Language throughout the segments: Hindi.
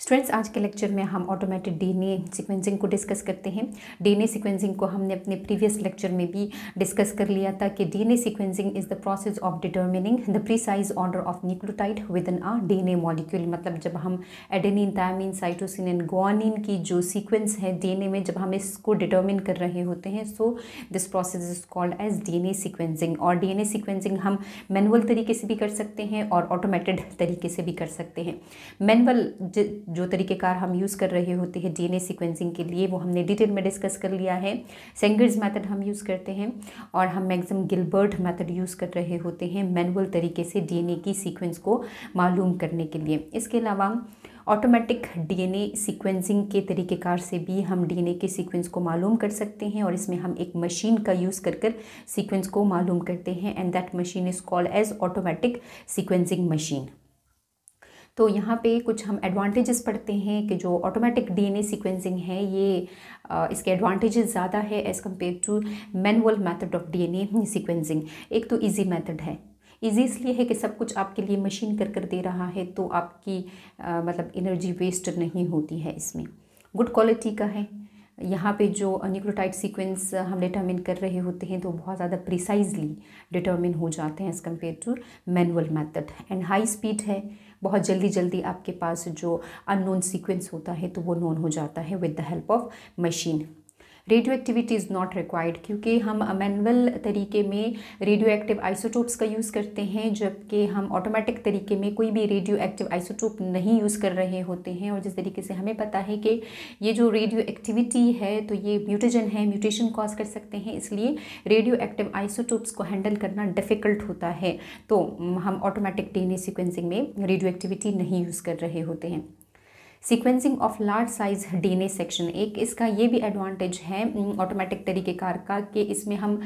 स्टूडेंट्स आज के लेक्चर में हम ऑटोमेटेड डीएनए सीक्वेंसिंग को डिस्कस करते हैं डीएनए सीक्वेंसिंग को हमने अपने प्रीवियस लेक्चर में भी डिस्कस कर लिया था कि DNA sequencing is the process of determining the precise order of nucleotide within a DNA molecule मतलब जब हम adenine thymine cytosine and guanine की जो सीक्वेंस है डीएनए में जब हम इसको डिटर्मिन कर रहे होते हैं so this process is called as DNA sequencing और डीएनए सीक्वेंसिंग हम मैनुअल तरीके से भी कर सकते हैं और ऑटोमेटेड तरीके से भी कर सकते हैं मैनुअल जो तरीक़ेकार हम यूज़ कर रहे होते हैं डीएनए सीक्वेंसिंग के लिए वो हमने डिटेल में डिस्कस कर लिया है सेंगर्स मेथड हम यूज़ करते हैं और हम मैक्सिमम गिलबर्ट मेथड यूज़ कर रहे होते हैं मैनुअल तरीके से डीएनए की सीक्वेंस को मालूम करने के लिए इसके अलावा ऑटोमेटिक डीएनए सीक्वेंसिंग के तरीक़ेकार से भी हम डीएनए के सीक्वेंस को मालूम कर सकते हैं और इसमें हम एक मशीन का यूज़ कर कर सीक्वेंस को मालूम करते हैं and that machine is called as automatic sequencing machine तो यहाँ पे कुछ हम एडवांटेजेस पढ़ते हैं कि जो ऑटोमेटिक डीएनए सीक्वेंसिंग है ये इसके एडवांटेजेस ज़्यादा है as compare to manual method of DNA sequencing एक तो इजी मेथड है ईजी इसलिए है कि सब कुछ आपके लिए मशीन कर कर दे रहा है तो आपकी आ, मतलब एनर्जी वेस्ट नहीं होती है इसमें गुड क्वालिटी का है यहाँ पे जो न्यूक्लियोटाइड सीक्वेंस हम डिटर्मिन कर रहे होते हैं तो बहुत ज़्यादा प्रिसाइजली डिटर्मिन हो जाते हैं as compare to manual method and high speed है बहुत जल्दी जल्दी आपके पास जो अननोन सीक्वेंस होता है तो वो नोन हो जाता है with the help of machine radio activity is not required क्योंकि हम मैनुअल तरीके में रेडियो एक्टिव आइसोटोप्स का यूज़ करते हैं जबकि हम ऑटोमेटिक तरीके में कोई भी रेडियो एक्टिव आइसोटोप नहीं यूज़ कर रहे होते हैं और जिस तरीके से हमें पता है कि ये जो रेडियो एक्टिविटी है तो ये म्यूटेजन है म्यूटेशन कॉज कर सकते हैं इसलिए रेडियो एक्टिव आइसोटोप्स को हैंडल करना डिफ़िकल्ट होता है तो हम ऑटोमेटिक डी सिक्वेंसिंग में रेडियो एक्टिविटी नहीं यूज़ कर रहे होते हैं sequencing of large size DNA section एक इसका ये भी एडवांटेज है ऑटोमेटिक तरीक़ेकार का कि इसमें हम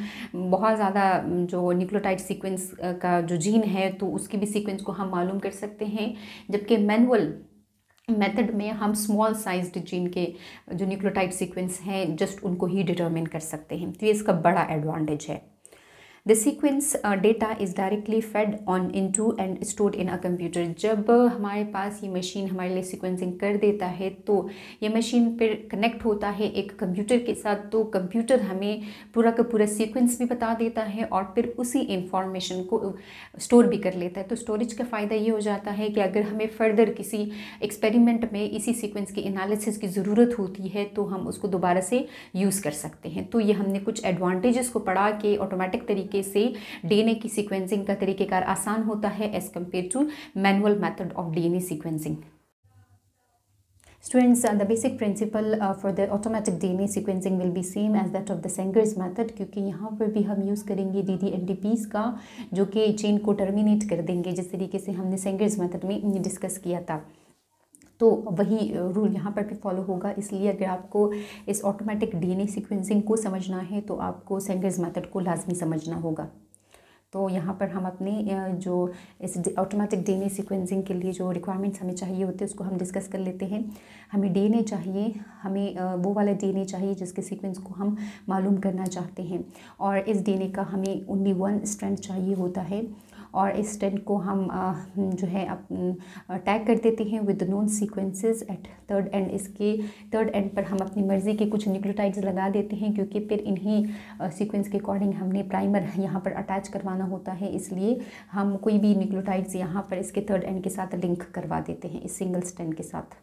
बहुत ज़्यादा जो न्यूक्लियोटाइड सीक्वेंस का जो जीन है तो उसकी भी सीक्वेंस को हम मालूम कर सकते हैं जबकि मैनुअल मेथड में हम स्मॉल साइज्ड जीन के जो न्यूक्लियोटाइड सीक्वेंस हैं जस्ट उनको ही डिटरमिन कर सकते हैं तो ये इसका बड़ा एडवांटेज है the sequence data is directly fed on into and stored in a computer जब हमारे पास ये मशीन हमारे लिए सिक्वेंसिंग कर देता है तो ये मशीन पर कनेक्ट होता है एक कंप्यूटर के साथ तो कंप्यूटर हमें पूरा का पूरा सीक्वेंस भी बता देता है और फिर उसी इंफॉर्मेशन को स्टोर uh, भी कर लेता है तो स्टोरेज का फ़ायदा ये हो जाता है कि अगर हमें फर्दर किसी एक्सपेरिमेंट में इसी सीक्वेंस के एनालिसिस की ज़रूरत होती है तो हम उसको दोबारा से यूज़ कर सकते हैं तो ये हमने कुछ एडवांटेजेस को पढ़ा के ऑटोमेटिक तरीके तरीके से डीएनए की सीक्वेंसिंग का तरीकेकार आसान होता है as compare to manual method of DNA sequencing students the basic principle for the automatic the automatic DNA sequencing will be same as that of the Sanger's method क्योंकि यहाँ पर भी हम यूज़ करेंगे D D N D Ps का जो कि चेन को टर्मिनेट कर देंगे जिस तरीके से हमने सेंगर्स मेथड में डिस्कस किया था तो वही रूल यहाँ पर भी फॉलो होगा इसलिए अगर आपको इस ऑटोमेटिक डीएनए सीक्वेंसिंग को समझना है तो आपको सेंगर्स मेथड को लाजमी समझना होगा तो यहाँ पर हम अपने जो इस ऑटोमेटिक डीएनए सीक्वेंसिंग के लिए जो रिक्वायरमेंट्स हमें चाहिए होते हैं उसको हम डिस्कस कर लेते हैं हमें डीएनए चाहिए हमें वो वाला डीएनए चाहिए जिसके सीक्वेंस को हम मालूम करना चाहते हैं और इस डीएनए का हमें ओनली वन स्ट्रैंड चाहिए होता है और इस स्टेंट को हम जो है टैग कर देते हैं with known sequences at third end इसके थर्ड एंड पर हम अपनी मर्ज़ी के कुछ न्यूक्लियोटाइड्स लगा देते हैं क्योंकि फिर इन्हीं सीक्वेंस के अकॉर्डिंग हमने प्राइमर यहाँ पर अटैच करवाना होता है इसलिए हम कोई भी न्यूक्लियोटाइड्स यहाँ पर इसके थर्ड एंड के साथ लिंक करवा देते हैं इस सिंगल स्टैंड के साथ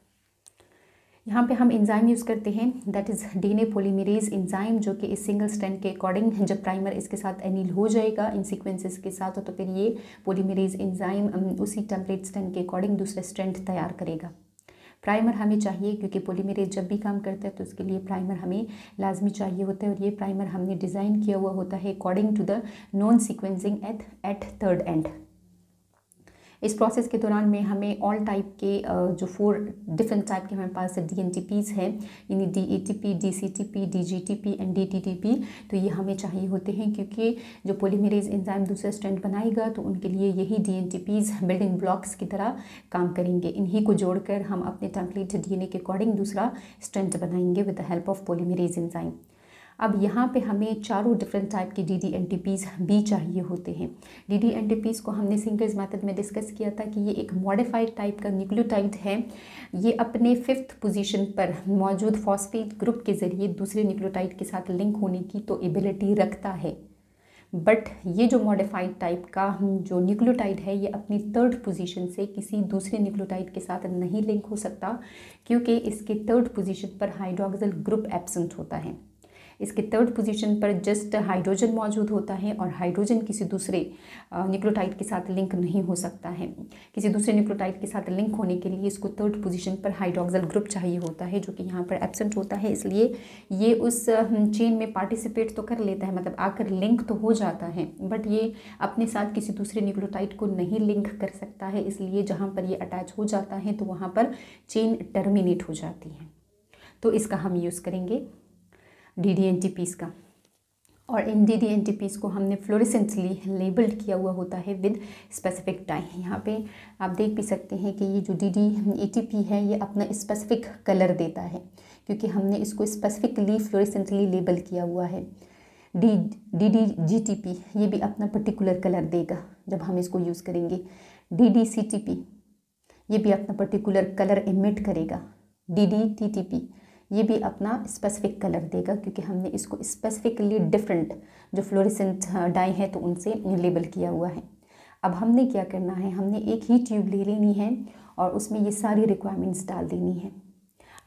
यहाँ पे हम इंजाइम यूज़ करते हैं that is DNA polymerase enzyme जो कि इस सिंगल स्टैंड के अकॉर्डिंग जब प्राइमर इसके साथ एनील हो जाएगा इन सीक्वेंसेस के साथ तो फिर ये पोलीमरेज इंजाइम उसी टेम्पलेट स्टैंड के अकॉर्डिंग दूसरे स्टैंड तैयार करेगा प्राइमर हमें चाहिए क्योंकि पोलीमरेज जब भी काम करता है तो उसके लिए प्राइमर हमें लाजमी चाहिए होता है और ये प्राइमर हमने डिज़ाइन किया हुआ होता है according to the known sequencing at at third end इस प्रोसेस के दौरान में हमें ऑल टाइप के जो फोर डिफरेंट टाइप के हमारे पास डी एन टी पीज़ हैं यानी D A T P D C T P D G T P and D T T P तो ये हमें चाहिए होते हैं क्योंकि जो पोलीमेरेज एंजाइम दूसरा स्टैंड बनाएगा तो उनके लिए यही D N T Ps building blocks की तरह काम करेंगे इन्हीं को जोड़कर हम अपने टैंपलेट डी एन ए के अकॉर्डिंग दूसरा स्टैंड बनाएंगे with the help of polymerase enzyme अब यहाँ पे हमें चारों डिफरेंट टाइप के D D N T Ps भी चाहिए होते हैं डी डी एन पीज़ को हमने सिंगल्स मैथड में डिस्कस किया था कि ये एक मॉडिफाइड टाइप का न्यूक्लियोटाइड है ये अपने फिफ्थ पोजीशन पर मौजूद फॉस्फेट ग्रुप के ज़रिए दूसरे न्यूक्लियोटाइड के साथ लिंक होने की तो एबिलिटी रखता है बट ये जो मॉडिफाइड टाइप का जो न्यूक्लियोटाइड है ये अपनी थर्ड पोजीशन से किसी दूसरे न्यूक्लियोटाइड के साथ नहीं लिंक हो सकता क्योंकि इसके थर्ड पोजीशन पर हाइड्रोक्सिल ग्रुप एब्सेंट होता है इसके थर्ड पोजीशन पर जस्ट हाइड्रोजन मौजूद होता है और हाइड्रोजन किसी दूसरे न्यूक्लियोटाइड के साथ लिंक नहीं हो सकता है किसी दूसरे न्यूक्लियोटाइड के साथ लिंक होने के लिए इसको थर्ड पोजीशन पर हाइड्रोक्सल ग्रुप चाहिए होता है जो कि यहाँ पर एबसेंट होता है इसलिए ये उस चेन में पार्टिसिपेट तो कर लेता है मतलब आकर लिंक तो हो जाता है बट ये अपने साथ किसी दूसरे न्यूक्लियोटाइड को नहीं लिंक कर सकता है इसलिए जहाँ पर ये अटैच हो जाता है तो वहाँ पर चेन टर्मिनेट हो जाती है तो इसका हम यूज़ करेंगे D D N T Ps का और इन D D N T Ps को हमने फ्लोरिसेंसली लेबल्ड किया हुआ होता है विद स्पेसिफिक टाइम यहाँ पे आप देख भी सकते हैं कि ये जो D D A T P है ये अपना स्पेसिफिक कलर देता है क्योंकि हमने इसको स्पेसिफिकली फ्लोरिसेंसली लेबल किया हुआ है D D D G T P ये भी अपना पर्टिकुलर कलर देगा जब हम इसको यूज़ करेंगे D D C T P ये भी अपना पर्टिकुलर कलर इमिट करेगा D D T T P ये भी अपना स्पेसिफिक कलर देगा क्योंकि हमने इसको स्पेसिफिकली डिफरेंट जो फ्लोरिसेंट डाई हैं तो उनसे लेबल किया हुआ है अब हमने क्या करना है हमने एक ही ट्यूब ले लेनी है और उसमें ये सारी रिक्वायरमेंट्स डाल देनी है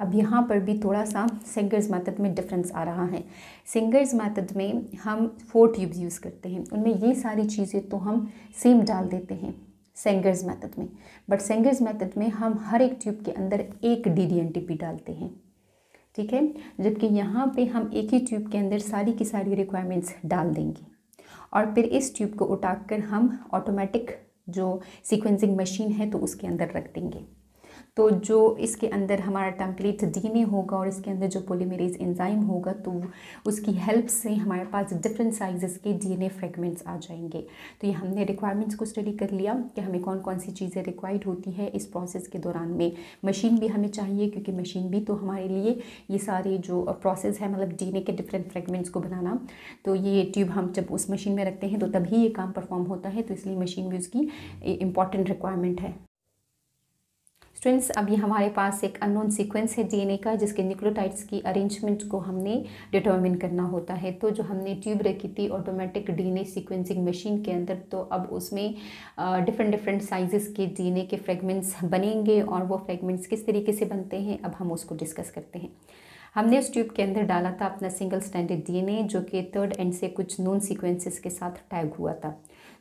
अब यहाँ पर भी थोड़ा सा सिंगर्स मैथड में डिफरेंस आ रहा है सिंगर्स मैथड में हम फोर ट्यूब्स यूज़ करते हैं उनमें ये सारी चीज़ें तो हम सेम डाल देते हैं सेंगर्स मैथड में बट सेंगर्स मैथड में हम हर एक ट्यूब के अंदर एक D D N T P डालते हैं ठीक है जबकि यहाँ पे हम एक ही ट्यूब के अंदर सारी की सारी रिक्वायरमेंट्स डाल देंगे और फिर इस ट्यूब को उठाकर हम ऑटोमेटिक जो सीक्वेंसिंग मशीन है तो उसके अंदर रख देंगे तो जो इसके अंदर हमारा टेम्पलेट डी होगा और इसके अंदर जो पोलीमेरेज एंजाइम होगा तो उसकी हेल्प से हमारे पास डिफरेंट साइजेस के डीएनए फ्रेगमेंट्स आ जाएंगे तो ये हमने रिक्वायरमेंट्स को स्टडी कर लिया कि हमें कौन कौन सी चीज़ें रिक्वायर्ड होती है इस प्रोसेस के दौरान में मशीन भी हमें चाहिए क्योंकि मशीन भी तो हमारे लिए ये सारे जो प्रोसेस है मतलब डीएनए के डिफरेंट फ्रेगमेंट्स को बनाना तो ये ट्यूब हम जब उस मशीन में रखते हैं तो तभी ये काम परफॉर्म होता है तो इसलिए मशीन भी उसकी इम्पॉर्टेंट रिक्वायरमेंट है स्टूडेंट्स अभी हमारे पास एक अननोन सीक्वेंस है डीएनए का जिसके न्यूक्लियोटाइड्स की अरेंजमेंट को हमने डिटर्मिन करना होता है तो जो हमने ट्यूब रखी थी ऑटोमेटिक डीएनए सीक्वेंसिंग मशीन के अंदर तो अब उसमें डिफरेंट डिफरेंट साइजेस के डीएनए के फ्रेगमेंट्स बनेंगे और वो फ्रेगमेंट्स किस तरीके से बनते हैं अब हम उसको डिस्कस करते हैं हमने उस ट्यूब के अंदर डाला था अपना सिंगल स्टैंडर्ड डीएनए जो कि थर्ड एंड से कुछ नॉन सीक्वेंसेस के साथ टैग हुआ था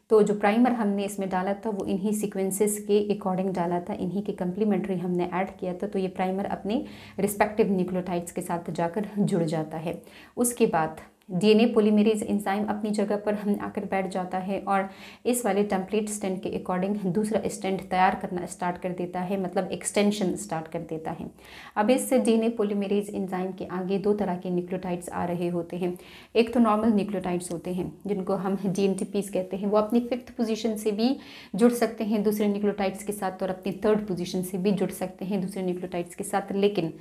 तो जो प्राइमर हमने इसमें डाला था वो इन्हीं सीक्वेंसेस के अकॉर्डिंग डाला था इन्हीं के कम्प्लीमेंट्री हमने ऐड किया था तो ये प्राइमर अपने रिस्पेक्टिव न्यूक्लियोटाइड्स के साथ जाकर जुड़ जाता है उसके बाद डीएनए पॉलीमरेज इंजाइम अपनी जगह पर हम आकर बैठ जाता है और इस वाले टेम्पलेट स्टैंड के अकॉर्डिंग दूसरा स्टैंड तैयार करना स्टार्ट कर देता है मतलब एक्सटेंशन स्टार्ट कर देता है अब इस डीएनए पॉलीमरेज इंजाइम के आगे दो तरह के न्यूक्लियोटाइड्स आ रहे होते हैं एक तो नॉर्मल न्यूक्लियोटाइड्स होते हैं जिनको हम डी कहते हैं वो अपनी फिफ्थ पोजिशन से भी जुड़ सकते हैं दूसरे न्यूक्लियोटाइड्स के साथ और अपनी थर्ड पोजिशन से भी जुड़ सकते हैं दूसरे न्यूक्लियोटाइड्स के साथ लेकिन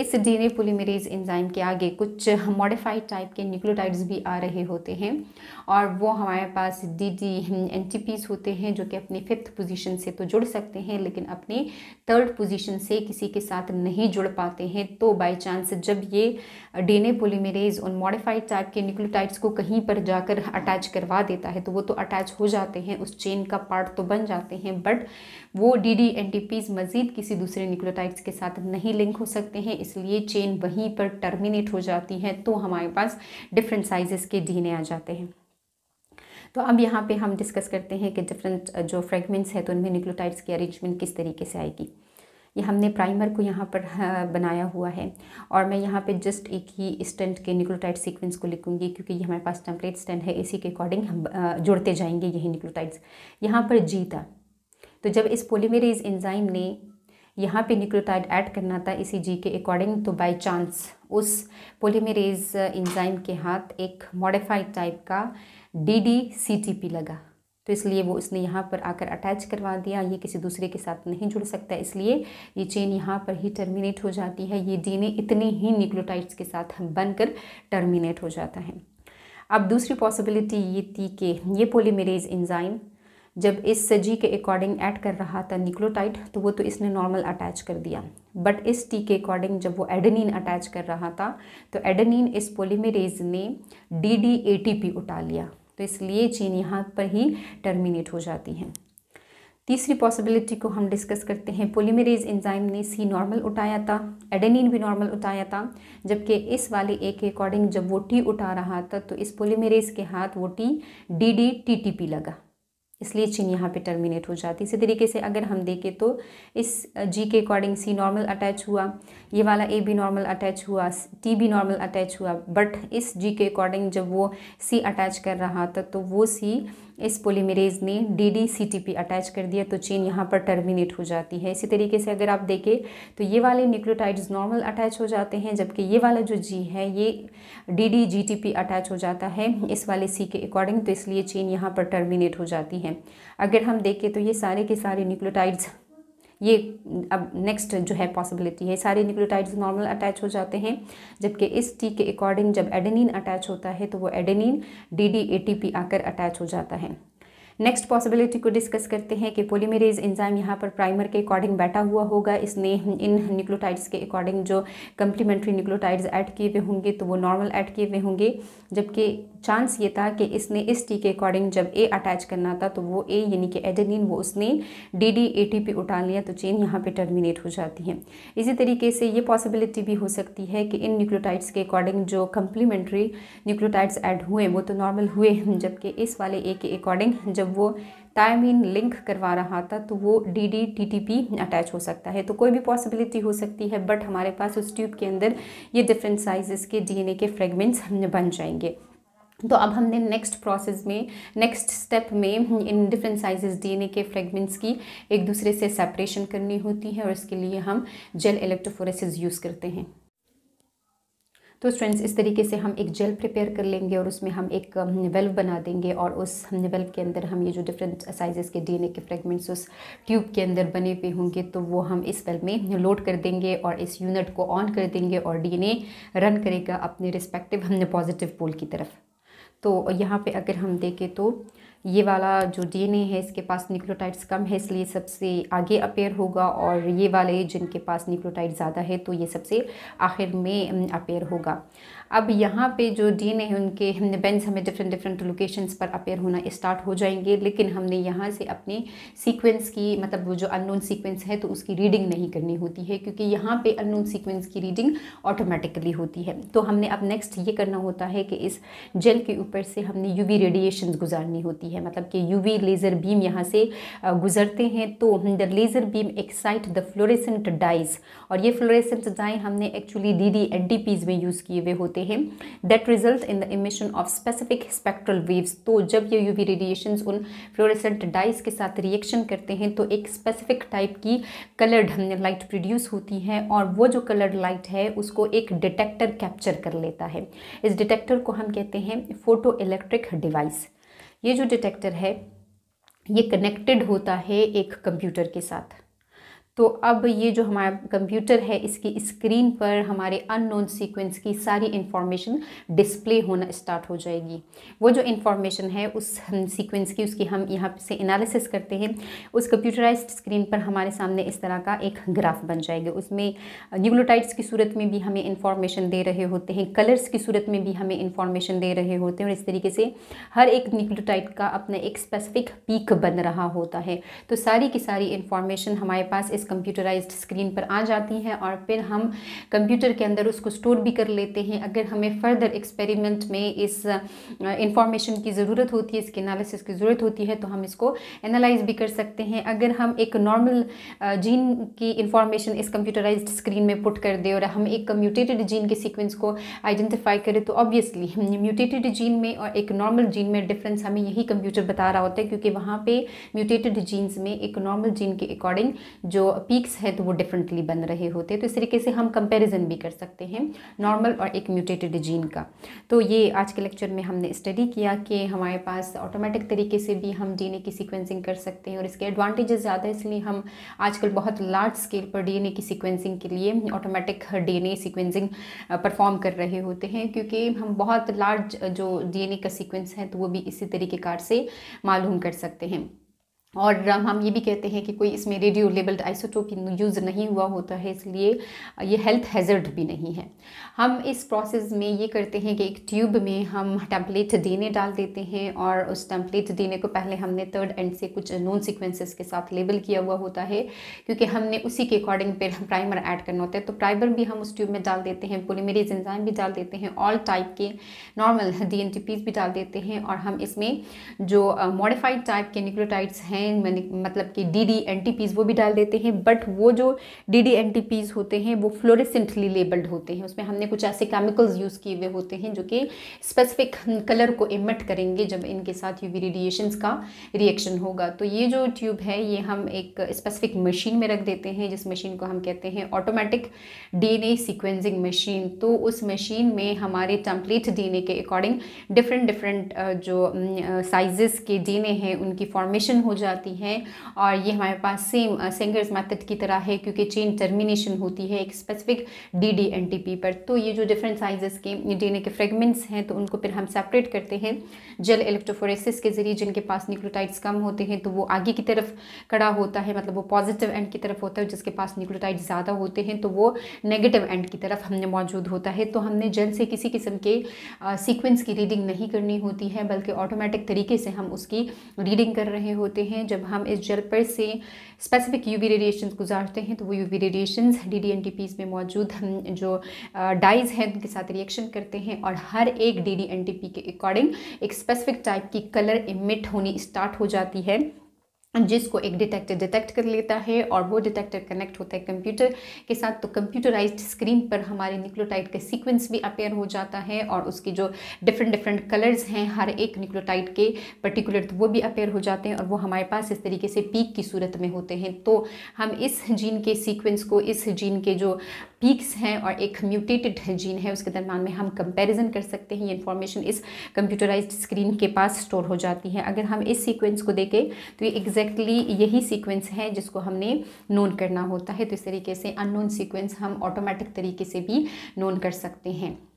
इस ए पॉलीमरेज एंजाइम के आगे कुछ मॉडिफाइड टाइप के न्यूक्लियो न्यूक्लियोटाइड्स भी आ रहे होते हैं और वो हमारे पास D D N T Ps होते हैं जो कि अपने फिफ्थ पोजीशन से तो जुड़ सकते हैं लेकिन अपने थर्ड पोजीशन से किसी के साथ नहीं जुड़ पाते हैं तो बाय चांस जब ये डेने पोलीमेरेज उन मॉडिफाइड टाइप के न्यूक्लियोटाइड्स को कहीं पर जाकर अटैच करवा देता है तो वो तो अटैच हो जाते हैं उस चेन का पार्ट तो बन जाते हैं बट वो D D N T Ps मज़ीद किसी दूसरे न्यूक्लियोटाइड्स के साथ नहीं लिंक हो सकते हैं इसलिए चेन वहीं पर टर्मिनेट हो जाती है तो हमारे पास डिफरेंट साइज़ के डी आ जाते हैं तो अब यहाँ पे हम डिस्कस करते हैं कि डिफरेंट जो फ्रेगमेंट्स हैं तो उनमें न्यूक्लियोटाइड्स की अरेंजमेंट किस तरीके से आएगी ये हमने प्राइमर को यहाँ पर बनाया हुआ है और मैं यहाँ पे जस्ट एक ही स्टेंट के न्यूक्लियोटाइड सीक्वेंस को लिखूंगी क्योंकि ये हमारे पास टेम्पलेट स्टेंट है इसी के अकॉर्डिंग हम जुड़ते जाएंगे यही न्यूक्लियोटाइड्स यहाँ पर जीता तो जब इस पोलीमेरेज एंजाइम ने यहाँ पे न्यूक्लियोटाइड ऐड करना था इसी जी के अकॉर्डिंग तो बाय चांस उस पोलीमेरेज इंजाइम के हाथ एक मॉडिफाइड टाइप का D D C T P लगा तो इसलिए वो उसने यहाँ पर आकर अटैच करवा दिया ये किसी दूसरे के साथ नहीं जुड़ सकता इसलिए ये चेन यहाँ पर ही टर्मिनेट हो जाती है ये डीएनए इतने ही न्यूक्लियोटाइड्स के साथ बनकर टर्मिनेट हो जाता है अब दूसरी पॉसिबिलिटी ये थी कि ये पोलीमेरेज इंजाइम जब इस सजी के अकॉर्डिंग ऐड कर रहा था निक्लोटाइड तो वो तो इसने नॉर्मल अटैच कर दिया बट इस टी के अकॉर्डिंग जब वो एडनिन अटैच कर रहा था तो एडनिन इस पोलीमेरेज ने D D A T P उठा लिया तो इसलिए चेन यहाँ पर ही टर्मिनेट हो जाती है तीसरी पॉसिबिलिटी को हम डिस्कस करते हैं पोलीमेरेज एंजाइम ने सी नॉर्मल उठाया था एडेनिन भी नॉर्मल उठाया था जबकि इस वाले ए के अकॉर्डिंग जब वो टी उठा रहा था तो इस पोलीमेरेज के हाथ वो T D D T T P लगा इसलिए चिन यहाँ पे टर्मिनेट हो जाती है इसी तरीके से अगर हम देखें तो इस जी के अकॉर्डिंग सी नॉर्मल अटैच हुआ ये वाला ए भी नॉर्मल अटैच हुआ टी भी नॉर्मल अटैच हुआ बट इस जी के अकॉर्डिंग जब वो सी अटैच कर रहा था तो वो सी इस पोलीमरेज ने D D C T P attach कर दिया तो चेन यहाँ पर टर्मिनेट हो जाती है इसी तरीके से अगर आप देखें तो ये वाले न्यूक्लियोटाइड्स नॉर्मल अटैच हो जाते हैं जबकि ये वाला जो जी है ये D D G T P attach हो जाता है इस वाले सी के अकॉर्डिंग तो इसलिए चेन यहाँ पर टर्मिनेट हो जाती है अगर हम देखें तो ये सारे के सारे न्यूक्लोटाइड्स ये अब नेक्स्ट जो है पॉसिबिलिटी है सारे न्यूक्लियोटाइड्स नॉर्मल अटैच हो जाते हैं जबकि इस टी के अकॉर्डिंग जब एडेनिन अटैच होता है तो वो adenine D D A T P आकर अटैच हो जाता है नेक्स्ट पॉसिबिलिटी को डिस्कस करते हैं कि पोलीमेरेज इंजाइम यहाँ पर प्राइमर के अकॉर्डिंग बैठा हुआ होगा इसने इन न्यूक्लोटाइड्स के अकॉर्डिंग जो कम्प्लीमेंट्री न्यूक्लोटाइड्स ऐड किए हुए होंगे तो वो नॉर्मल ऐड किए हुए होंगे जबकि चांस ये था कि इसने इस टी के अकॉर्डिंग जब ए अटैच करना था तो वो ए यानी कि एडेनिन वो उसने D D A T P उठा लिया तो चेन यहाँ पे टर्मिनेट हो जाती है इसी तरीके से ये पॉसिबिलिटी भी हो सकती है कि इन न्यूक्लियोटाइड्स के अकॉर्डिंग जो कम्प्लीमेंट्री न्यूक्लियोटाइड्स ऐड हुए वो तो नॉर्मल हुए जबकि इस वाले ए के अकॉर्डिंग जब जब वो टाइम इन लिंक करवा रहा था तो वो D D T T P attach हो सकता है तो कोई भी पॉसिबिलिटी हो सकती है बट हमारे पास उस ट्यूब के अंदर ये डिफरेंट साइज़ के डी एन ए के फ्रेगमेंट्स हमने बन जाएंगे तो अब हमने नेक्स्ट प्रोसेस में नेक्स्ट स्टेप में इन डिफरेंट साइजेस डीएनए के फ्रेगमेंट्स की एक दूसरे से सेपरेशन करनी होती है और इसके लिए हम जेल इलेक्ट्रोफोरेसिस यूज़ करते हैं तो स्टूडेंट्स इस तरीके से हम एक जेल प्रिपेयर कर लेंगे और उसमें हम एक वेल्व um, बना देंगे और उस वेल्व um, के अंदर हम ये जो डिफरेंट साइजेस के डी के फ्रेगमेंट्स उस ट्यूब के अंदर बने हुए होंगे तो वो हम इस वेल्व में लोड कर देंगे और इस यूनिट को ऑन कर देंगे और डी रन करेगा अपने रिस्पेक्टिव हमने पॉजिटिव पोल की तरफ तो यहाँ पर अगर हम देखें तो ये वाला जो डीएनए है इसके पास न्यूक्लियोटाइड्स कम है इसलिए सबसे आगे अपेयर होगा और ये वाले जिनके पास न्यूक्लियोटाइड ज़्यादा है तो ये सबसे आखिर में अपेयर होगा अब यहाँ पे जो डीएनए है उनके हमने बेंच हमें डिफरेंट डिफरेंट लोकेशंस पर अपेयर होना स्टार्ट हो जाएंगे लेकिन हमने यहाँ से अपने सीक्वेंस की मतलब वो जो अननोन सीक्वेंस है तो उसकी रीडिंग नहीं करनी होती है क्योंकि यहाँ पे अननोन सीक्वेंस की रीडिंग ऑटोमेटिकली होती है तो हमने अब नेक्स्ट ये करना होता है कि इस जेल के ऊपर से हमने वी रेडिएशन गुजारनी होती है जाती है मतलब कि यूवी लेज़र बीम यहाँ से गुजरते हैं तो the laser beam excite the fluorescent dyes और ये फ्लोरेसेंट डाई हमने actually D D N D Ps में यूज़ किए हुए होते हैं that result in the emission of specific spectral waves तो जब ये यूवी रेडिएशन उन फ्लोरेसेंट डाइज के साथ रिएक्शन करते हैं तो एक स्पेसिफिक टाइप की कलर्ड लाइट प्रोड्यूस होती है और वो जो कलर्ड लाइट है उसको एक डिटेक्टर कैप्चर कर लेता है इस डिटेक्टर को हम कहते हैं फ़ोटो इलेक्ट्रिक डिवाइस ये जो डिटेक्टर है ये कनेक्टेड होता है एक कंप्यूटर के साथ तो अब ये जो हमारा कंप्यूटर है इसकी स्क्रीन पर हमारे अननोन सीक्वेंस की सारी इन्फॉर्मेशन डिस्प्ले होना स्टार्ट हो जाएगी वो जो इन्फॉर्मेशन है उस सीक्वेंस की उसकी हम यहाँ से एनालिसिस करते हैं उस कंप्यूटराइज स्क्रीन पर हमारे सामने इस तरह का एक ग्राफ बन जाएगा उसमें न्यूक्लोटाइड्स की सूरत में भी हमें इन्फॉर्मेशन दे रहे होते हैं कलर्स की सूरत में भी हमें इन्फॉर्मेशन दे रहे होते हैं और इस तरीके से हर एक न्यूक्लोटाइड का अपना एक स्पेसिफिक पीक बन रहा होता है तो सारी की सारी इन्फॉर्मेशन हमारे पास इस कंप्यूटराइज्ड स्क्रीन पर आ जाती हैं और फिर हम कंप्यूटर के अंदर उसको स्टोर भी कर लेते हैं अगर हमें फर्दर एक्सपेरिमेंट में इस इंफॉर्मेशन की ज़रूरत होती है इसके एनालिसिस की ज़रूरत होती है तो हम इसको एनालाइज भी कर सकते हैं अगर हम एक नॉर्मल जीन की इंफॉर्मेशन इस कंप्यूटराइज स्क्रीन में पुट कर दें और हम एक म्यूटेटेड जीन के सिक्वेंस को आइडेंटिफाई करें तो ऑब्वियसली म्यूटेटेड जीन में और एक नॉर्मल जीन में डिफरेंस हमें यही कंप्यूटर बता रहा होता है क्योंकि वहाँ पे म्यूटेटेड जीन्स में एक नॉर्मल जीन के अकॉर्डिंग जो पीक्स हैं तो वो डिफरेंटली बन रहे होते हैं तो इस तरीके से हम कंपैरिजन भी कर सकते हैं नॉर्मल और एक म्यूटेटेड जीन का तो ये आज के लेक्चर में हमने स्टडी किया कि हमारे पास ऑटोमेटिक तरीके से भी हम डी की सीक्वेंसिंग कर सकते हैं और इसके एडवांटेजेस ज़्यादा है इसलिए हम आजकल बहुत लार्ज स्केल पर डी की सिक्वेंसिंग के लिए ऑटोमेटिक डी सीक्वेंसिंग परफॉर्म कर रहे होते हैं क्योंकि हम बहुत लार्ज जो डी का सिक्वेंस है तो वो भी इसी तरीके कार से मालूम कर सकते हैं और हम ये भी कहते हैं कि कोई इसमें रेडियो लेबल्ड आइसोटोप यूज़ नहीं हुआ होता है इसलिए ये हेल्थ हैजर्ड भी नहीं है हम इस प्रोसेस में ये करते हैं कि एक ट्यूब में हम टेम्पलेट डीएनए डाल देते हैं और उस टेम्पलेट डीएनए को पहले हमने थर्ड एंड से कुछ नॉन सिक्वेंसेस के साथ लेबल किया हुआ होता है क्योंकि हमने उसी के अकॉर्डिंग फिर प्राइमर ऐड करना होता है तो प्राइमर भी हम उस ट्यूब में डाल देते हैं पोलीमेरी एंजाइम भी डाल देते हैं ऑल टाइप के नॉर्मल डी भी डाल देते हैं और हम इसमें जो मॉडिफाइड टाइप के न्यूक्लियोटाइड्स हैं हैं मतलब कि D D N T Ps वो भी डाल देते हैं बट वो जो D D N T Ps होते हैं वो फ्लोरिसेंटली लेबल्ड होते हैं उसमें हमने कुछ ऐसे केमिकल्स यूज़ किए हुए होते हैं जो कि स्पेसिफिक कलर को इमिट करेंगे जब इनके साथ यूवी रेडिएशंस का रिएक्शन होगा तो ये जो ट्यूब है ये हम एक स्पेसिफिक मशीन में रख देते हैं जिस मशीन को हम कहते हैं ऑटोमेटिक डीएनए सीक्वेंसिंग मशीन तो उस मशीन में हमारे टेम्पलेट डीएनए के अकॉर्डिंग डिफरेंट डिफरेंट जो साइजेस के डीएनए हैं उनकी फॉर्मेशन हो जाती जाती हैं और ये हमारे पास सेम सेंगर्स मैथड की तरह है क्योंकि चेन टर्मिनेशन होती है एक specific D D N T P पर तो ये जो डिफरेंट साइजेस के डी एन ए के फ्रेगमेंट्स हैं तो उनको फिर हम सेपरेट करते हैं जेल इलेक्ट्रोफोरेसिस के ज़रिए जिनके पास न्यूक्लोटाइड्स कम होते हैं तो वो आगे की तरफ कड़ा होता है मतलब वो पॉजिटिव एंड की तरफ होता है जिसके पास न्यूक्लोटाइड ज़्यादा होते हैं तो वो नेगेटिव एंड की तरफ हमने मौजूद होता है तो हमने जेल से किसी किस्म के सीक्वेंस uh, की रीडिंग नहीं करनी होती है बल्कि ऑटोमेटिक तरीके से हम उसकी रीडिंग कर रहे होते हैं हैं जब हम इस जेल पर से स्पेसिफिक यूवी रेडिएशन गुजारते हैं तो वो UV radiation D D N T Ps में मौजूद जो डाइज हैं उनके साथ रिएक्शन करते हैं और हर एक D D N T P के अकॉर्डिंग एक स्पेसिफिक टाइप की कलर इमिट होनी स्टार्ट हो जाती है जिसको एक डिटेक्टर डिटेक्ट कर लेता है और वो डिटेक्टर कनेक्ट होता है कंप्यूटर के साथ तो कंप्यूटराइज्ड स्क्रीन पर हमारे न्यूक्लियोटाइड का सीक्वेंस भी अपेयर हो जाता है और उसकी जो डिफरेंट डिफरेंट कलर्स हैं हर एक न्यूक्लियोटाइड के पर्टिकुलर तो वो भी अपेयर हो जाते हैं और वो हमारे पास इस तरीके से पीक की सूरत में होते हैं तो हम इस जीन के सीक्वेंस को इस जीन के जो पीक्स हैं और एक म्यूटेटेड जीन है उसके दरमियान में हम कंपेरिजन कर सकते हैं ये इन्फॉर्मेशन इस कंप्यूटराइज स्क्रीन के पास स्टोर हो जाती है अगर हम इस सीक्वेंस को देखें तो ये एग्जैक्ट एग्जैक्टली यही सीक्वेंस है जिसको हमने नोन करना होता है तो इस तरीके से अननोन सीक्वेंस हम ऑटोमेटिक तरीके से भी नोन कर सकते हैं